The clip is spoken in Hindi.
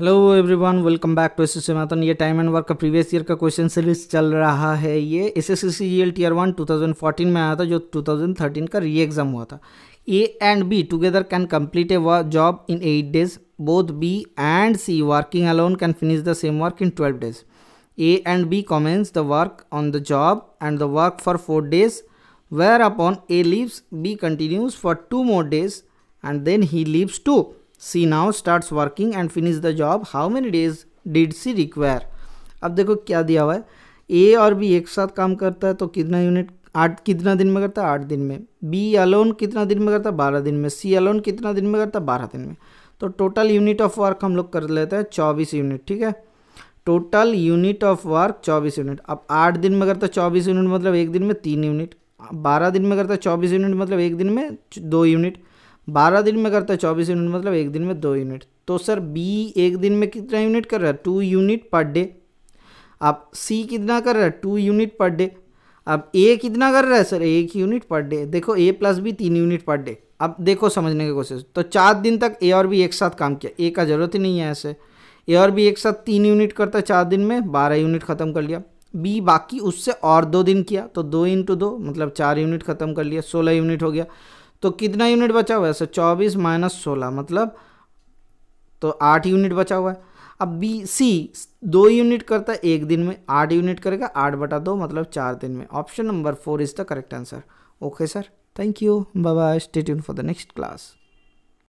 hello everyone welcome back to S S ये टाइम एंड वर्क का प्रीवियस ईयर का क्वेश्चन सीरीज चल रहा है ये S S C L tier one two में आया था जो 2013 का री एग्ज़ाम हुआ था A and B together can complete a job in eight days both B and C working alone can finish the same work in twelve days A and B commence the work on the job and the work for four days whereupon A leaves B continues for two more days and then he leaves to C now starts working and finish the job how many days did C require अब देखो क्या दिया हुआ है ए और बी एक साथ काम करता है तो कितना यूनिट आठ कितना दिन में करता है आठ दिन में बी अलोन कितना दिन में करता है बारह दिन में सी अलोन कितना दिन में करता है बारह दिन में तो टोटल यूनिट ऑफ वर्क हम लोग कर लेते हैं चौबीस यूनिट ठीक है टोटल यूनिट ऑफ वर्क चौबीस यूनिट अब आठ दिन में करता चौबीस यूनिट मतलब एक दिन में तीन यूनिट बारह दिन में करता चौबीस यूनिट मतलब एक दिन में दो यूनिट बारह दिन में करता है चौबीस यूनिट मतलब एक दिन में दो यूनिट तो सर बी एक दिन में कितना यूनिट कर रहा है टू यूनिट पर डे आप सी कितना कर रहा है टू यूनिट पर डे अब ए कितना कर रहा है सर एक यूनिट पर डे देखो ए प्लस बी तीन यूनिट पर डे अब देखो समझने की कोशिश तो चार दिन तक ए और बी एक साथ काम किया ए का ज़रूरत ही नहीं है ऐसे ए और बी एक साथ तीन यूनिट करता चार दिन में बारह यूनिट ख़त्म कर लिया बी बाकी उससे और दो दिन किया तो दो इंटू दो मतलब चार यूनिट ख़त्म कर लिया सोलह यूनिट हो गया तो कितना यूनिट बचा हुआ है सर चौबीस माइनस सोलह मतलब तो आठ यूनिट बचा हुआ है अब बी सी दो यूनिट करता है एक दिन में आठ यूनिट करेगा आठ बटा दो मतलब चार दिन में option number four is the correct answer okay sir thank you bye bye stay tuned for the next class